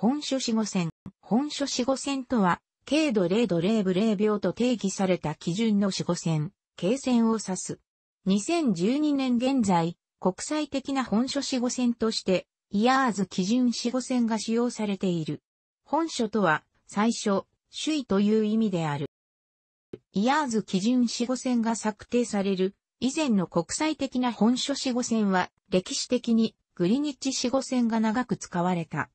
本書死後線。本書死後線とは、軽度0度0部0秒と定義された基準の死後線、軽線を指す。2012年現在、国際的な本書死後線として、イヤーズ基準死後線が使用されている。本書とは、最初、主位という意味である。イヤーズ基準死後線が策定される、以前の国際的な本書死後線は、歴史的にグリニッチ死後線が長く使われた。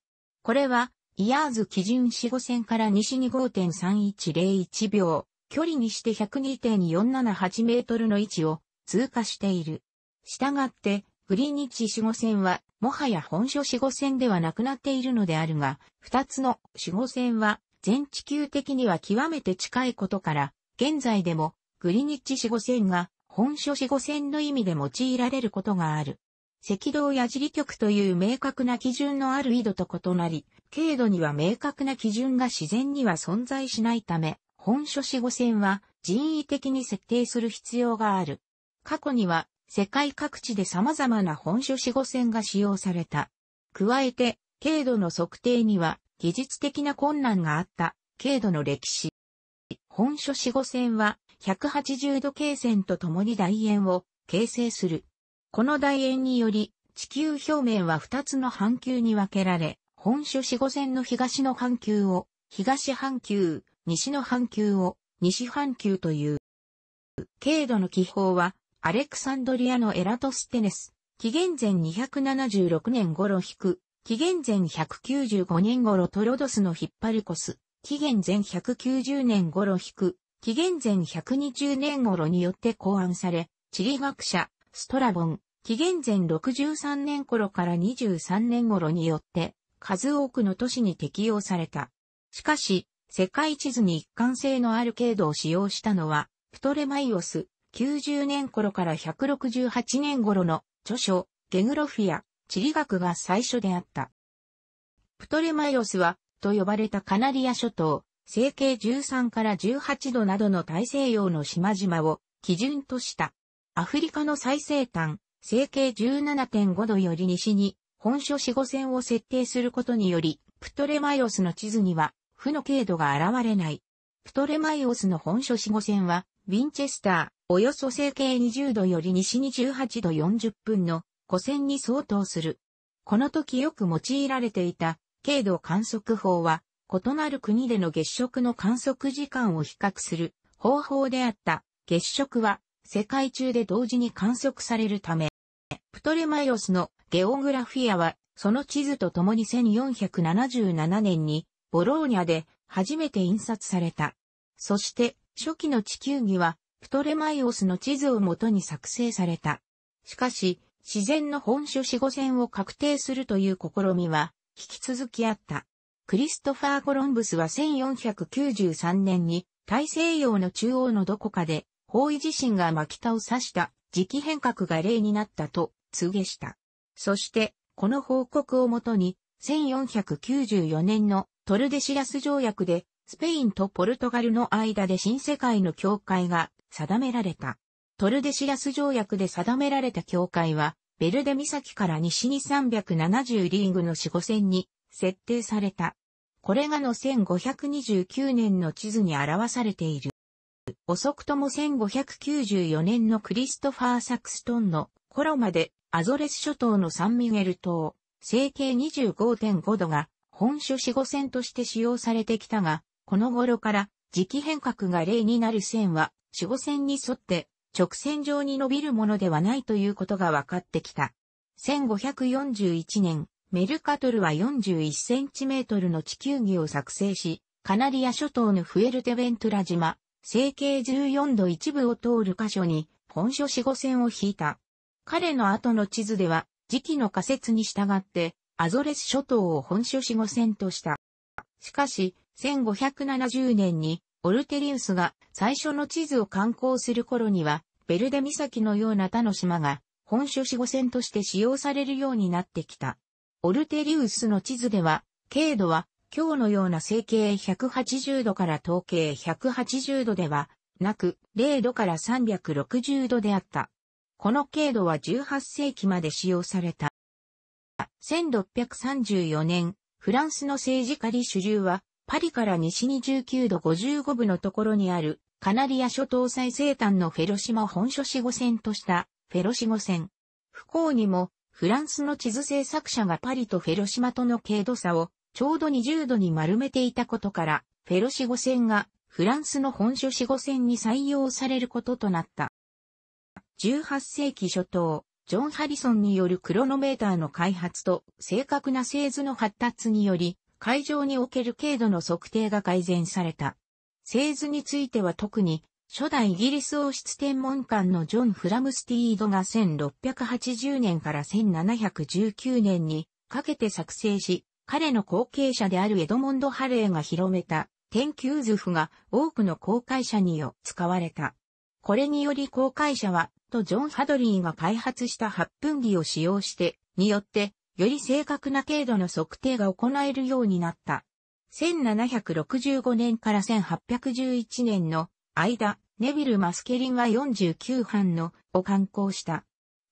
これは、イヤーズ基準4五線から西に5.3101秒、距離にして102.478メートルの位置を通過している。したがって、グリニッチ4五線は、もはや本所4五線ではなくなっているのであるが、2つの4五線は、全地球的には極めて近いことから、現在でも、グリニッチ4五線が、本所4五線の意味で用いられることがある。赤道や尻局極という明確な基準のある緯度と異なり、軽度には明確な基準が自然には存在しないため、本書死後線は人為的に設定する必要がある。過去には世界各地で様々な本書死後線が使用された。加えて、軽度の測定には技術的な困難があった軽度の歴史。本書死後線は180度経線とともに大円を形成する。この大円により、地球表面は二つの半球に分けられ、本書四五線の東の半球を、東半球、西の半球を、西半球という。軽度の気泡は、アレクサンドリアのエラトステネス、紀元前276年頃引く、紀元前195年頃トロドスのヒッパルコス、紀元前190年頃引く、紀元前120年頃によって考案され、地理学者、ストラボン、紀元前63年頃から23年頃によって、数多くの都市に適用された。しかし、世界地図に一貫性のある経度を使用したのは、プトレマイオス、90年頃から168年頃の著書、ゲグロフィア、地理学が最初であった。プトレマイオスは、と呼ばれたカナリア諸島、成形13から18度などの大西洋の島々を基準とした。アフリカの最西端、整形17.5度より西に、本書四五線を設定することにより、プトレマイオスの地図には、負の経度が現れない。プトレマイオスの本書四五線は、ウィンチェスター、およそ成形20度より西に18度40分の古線に相当する。この時よく用いられていた、経度観測法は、異なる国での月食の観測時間を比較する方法であった。月食は世界中で同時に観測されるため、プトレマイオスのゲオグラフィアは、その地図と共に1477年にボローニャで初めて印刷された。そして初期の地球儀はプトレマイオスの地図をもとに作成された。しかし、自然の本書四五線を確定するという試みは引き続きあった。クリストファー・コロンブスは1493年に大西洋の中央のどこかで方位自身が巻田を刺した時期変革が例になったと告げした。そして、この報告をもとに、1494年のトルデシラス条約で、スペインとポルトガルの間で新世界の境界が定められた。トルデシラス条約で定められた境界は、ベルデ岬から西に370リーグの四五線に設定された。これがの1529年の地図に表されている。遅くとも1594年のクリストファー・サクストンの頃までアゾレス諸島のサンミゲル島、成形25.5度が本書四五線として使用されてきたが、この頃から磁気変革が例になる線は四五線に沿って直線上に伸びるものではないということが分かってきた。1541年、メルカトルは41センチメートルの地球儀を作成し、カナリア諸島のフエルテベントラ島、整形14度一部を通る箇所に本書四五線を引いた。彼の後の地図では、時期の仮説に従って、アゾレス諸島を本書四五線とした。しかし、1570年に、オルテリウスが最初の地図を観光する頃には、ベルデ岬のような他の島が、本書四五線として使用されるようになってきた。オルテリウスの地図では、経度は今日のような整形180度から統計180度では、なく、0度から360度であった。この経度は18世紀まで使用された。1634年、フランスの政治家リ主流は、パリから西に19度55分のところにある、カナリア諸島最西端のフェロシマ本書死後線とした、フェロシゴ線。不幸にも、フランスの地図制作者がパリとフェロシマとの経度差をちょうど20度に丸めていたことから、フェロ死後船がフランスの本書死後船に採用されることとなった。18世紀初頭、ジョン・ハリソンによるクロノメーターの開発と正確な製図の発達により、会場における軽度の測定が改善された。製図については特に、初代イギリス王室天文館のジョン・フラムスティードが1680年から1719年にかけて作成し、彼の後継者であるエドモンド・ハレーが広めた天球図譜が多くの公開者によ使われた。これにより公開者は、とジョン・ハドリーが開発した8分儀を使用して、によって、より正確な経度の測定が行えるようになった。1765年から1811年の間、ネビル・マスケリンは49版のを観光した。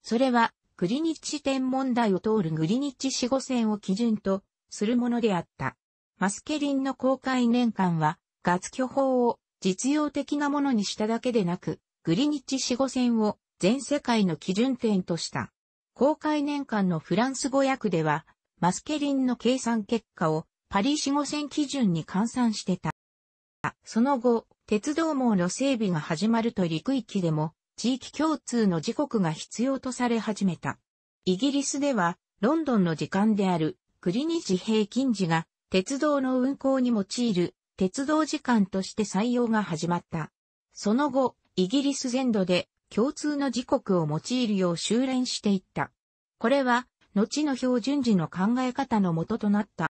それは、グリニッチ天文台を通るグリニッチ四五線を基準とするものであった。マスケリンの公開年間は、ガツ巨法を実用的なものにしただけでなく、グリニッチ死後線を全世界の基準点とした。公開年間のフランス語訳では、マスケリンの計算結果をパリ死後線基準に換算してた。その後、鉄道網の整備が始まると陸域でも地域共通の時刻が必要とされ始めた。イギリスではロンドンの時間である繰日平均時が鉄道の運行に用いる鉄道時間として採用が始まった。その後、イギリス全土で共通の時刻を用いるよう修練していった。これは、後の標準時の考え方の元となった。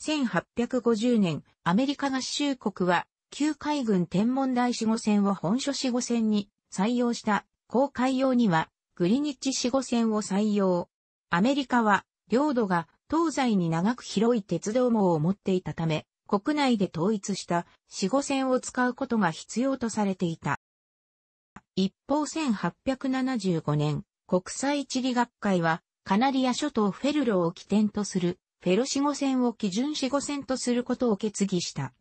1850年、アメリカ合衆国は、旧海軍天文台四五線を本書四五線に採用した、公海用には、グリニッチ四五線を採用。アメリカは、領土が東西に長く広い鉄道網を持っていたため、国内で統一した四五線を使うことが必要とされていた。一方1875年、国際地理学会は、カナリア諸島フェルロを起点とする、フェロ四五線を基準四五線とすることを決議した。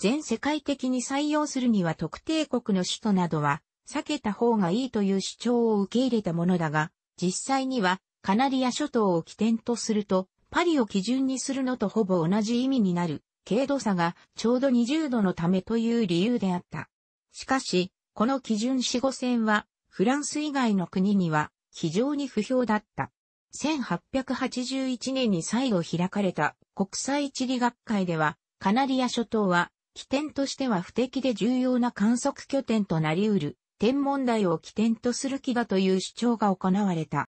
全世界的に採用するには特定国の首都などは避けた方がいいという主張を受け入れたものだが、実際にはカナリア諸島を起点とすると、パリを基準にするのとほぼ同じ意味になる、経度差がちょうど20度のためという理由であった。しかし、この基準四五線は、フランス以外の国には非常に不評だった。1881年に再度開かれた国際地理学会では、カナリア諸島は、起点としては不適で重要な観測拠点となり得る、天文台を起点とする気だという主張が行われた。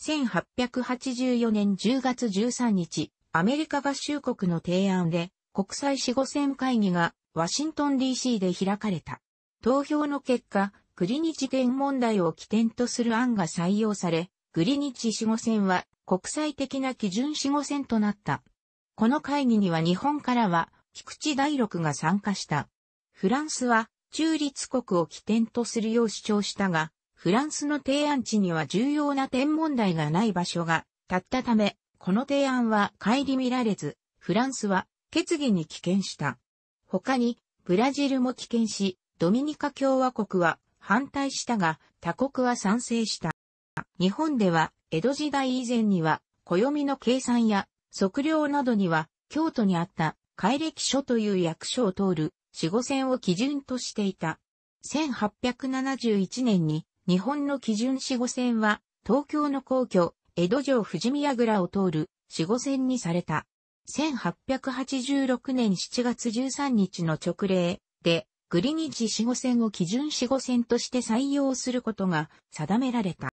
1884年10月13日、アメリカ合衆国の提案で、国際死後戦会議がワシントン DC で開かれた。投票の結果、グリニチ天問題を起点とする案が採用され、グリニチ死後戦は国際的な基準死後戦となった。この会議には日本からは菊池大六が参加した。フランスは中立国を起点とするよう主張したが、フランスの提案地には重要な天文台がない場所がたったため、この提案は帰り見られず、フランスは決議に棄権した。他に、ブラジルも棄権し、ドミニカ共和国は反対したが、他国は賛成した。日本では、江戸時代以前には、暦の計算や測量などには、京都にあった改暦書という役所を通る死後線を基準としていた。1871年に日本の基準四五線は、東京の皇居、江戸城富士宮倉を通る四五線にされた。1886年7月13日の直令で、グリニッジ四五線を基準四五線として採用することが定められた。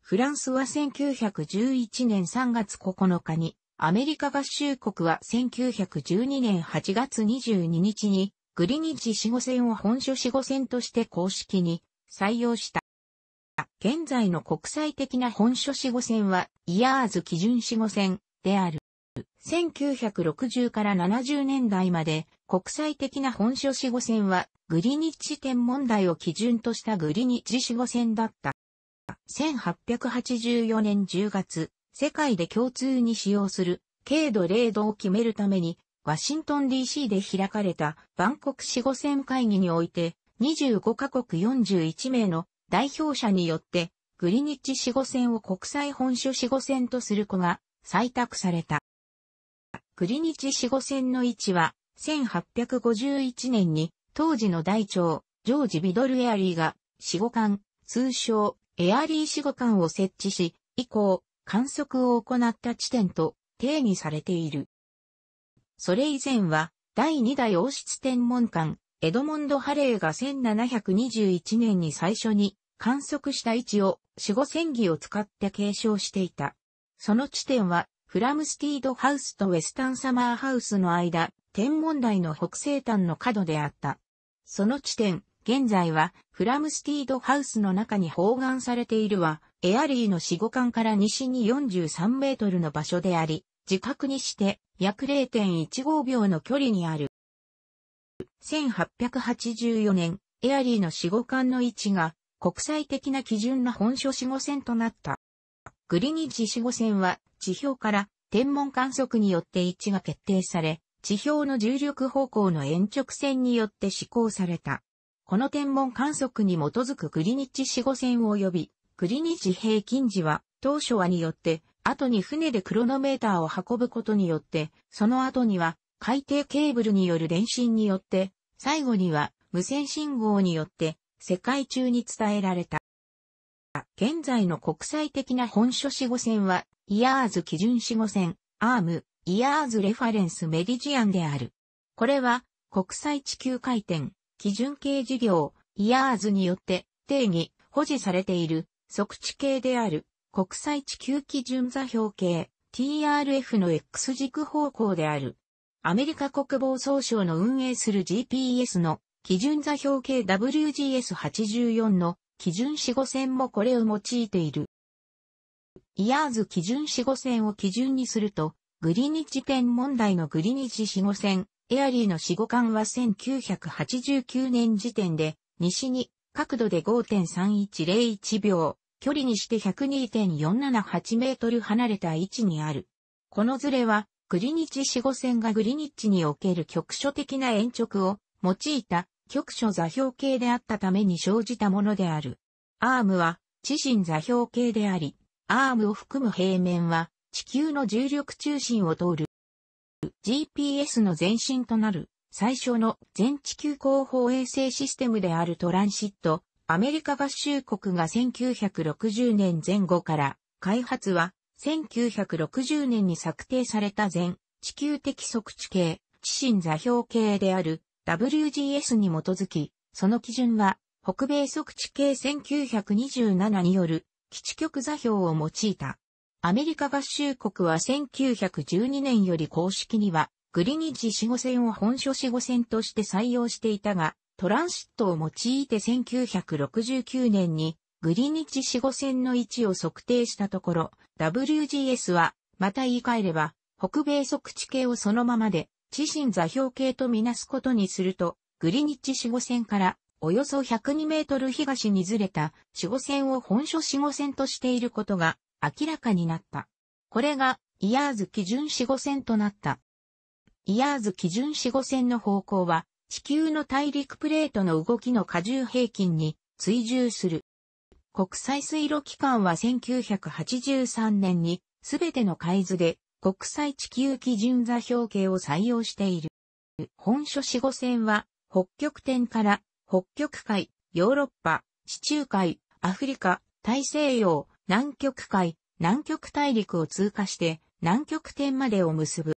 フランスは1911年3月9日に、アメリカ合衆国は1912年8月22日に、グリニッジ四五線を本所四五線として公式に採用した。現在の国際的な本書死後線は、イヤーズ基準死後線である。1960から70年代まで、国際的な本書死後線は、グリニッジ天文台を基準としたグリニッジ死後線だった。1884年10月、世界で共通に使用する、軽度零度を決めるために、ワシントン DC で開かれた万国死後線会議において、25カ国41名の代表者によって、グリニッチ死後線を国際本書死後線とする子が採択された。グリニッチ死後線の位置は、1851年に当時の大長、ジョージ・ビドル・エアリーが死後艦、通称エアリー死後艦を設置し、以降、観測を行った地点と定義されている。それ以前は、第2代王室天文館、エドモンド・ハレーが1721年に最初に観測した位置を死後戦儀を使って継承していた。その地点はフラムスティードハウスとウェスタンサマーハウスの間、天文台の北西端の角であった。その地点、現在はフラムスティードハウスの中に包含されているは、エアリーの死後間から西に43メートルの場所であり、自覚にして約0.15秒の距離にある。1884年、エアリーの死後艦の位置が国際的な基準の本書死後線となった。グリニッジ死後線は地表から天文観測によって位置が決定され、地表の重力方向の延直線によって施行された。この天文観測に基づくグリニッジ死後線及び、グリニッジ平均時は、当初はによって、後に船でクロノメーターを運ぶことによって、その後には海底ケーブルによる電信によって、最後には無線信号によって世界中に伝えられた。現在の国際的な本書死後線は、イヤーズ基準死後線、アーム、イヤーズレファレンスメディジアンである。これは、国際地球回転、基準系事業、イヤーズによって定義、保持されている、測地系である、国際地球基準座標系、TRF の X 軸方向である。アメリカ国防総省の運営する GPS の基準座標系 WGS84 の基準四5線もこれを用いている。イヤーズ基準四5線を基準にすると、グリニッジン問題のグリニッジ子5線、エアリーの四5間は1989年時点で、西に角度で5.3101秒、距離にして102.478メートル離れた位置にある。このズレはグリニッチ四五線がグリニッチにおける局所的な延直を用いた局所座標系であったために生じたものである。アームは地震座標系であり、アームを含む平面は地球の重力中心を通る GPS の前身となる最初の全地球広報衛星システムであるトランシット、アメリカ合衆国が1960年前後から開発は1960年に策定された全地球的測地系、地震座標系である WGS に基づき、その基準は北米測地系1927による基地局座標を用いた。アメリカ合衆国は1912年より公式にはグリニッジ四五線を本書四五線として採用していたが、トランシットを用いて1969年にグリニッチ死後線の位置を測定したところ、WGS は、また言い換えれば、北米測地形をそのままで、地震座標系とみなすことにすると、グリニッチ死後線からおよそ102メートル東にずれた死後線を本書死後線としていることが明らかになった。これがイヤーズ基準死後線となった。イヤーズ基準死後線の方向は地球の大陸プレートの動きの荷重平均に追従する。国際水路機関は1983年に、すべての海図で国際地球基準座標計を採用している。本書四五線は、北極点から北極海、ヨーロッパ、地中海、アフリカ、大西洋、南極海、南極大陸を通過して南極点までを結ぶ。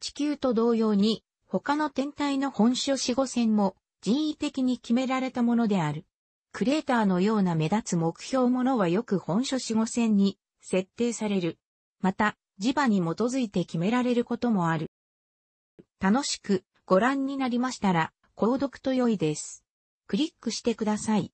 地球と同様に他の天体の本書四五線も人為的に決められたものである。クレーターのような目立つ目標ものはよく本書四五線に設定される。また、磁場に基づいて決められることもある。楽しくご覧になりましたら、購読と良いです。クリックしてください。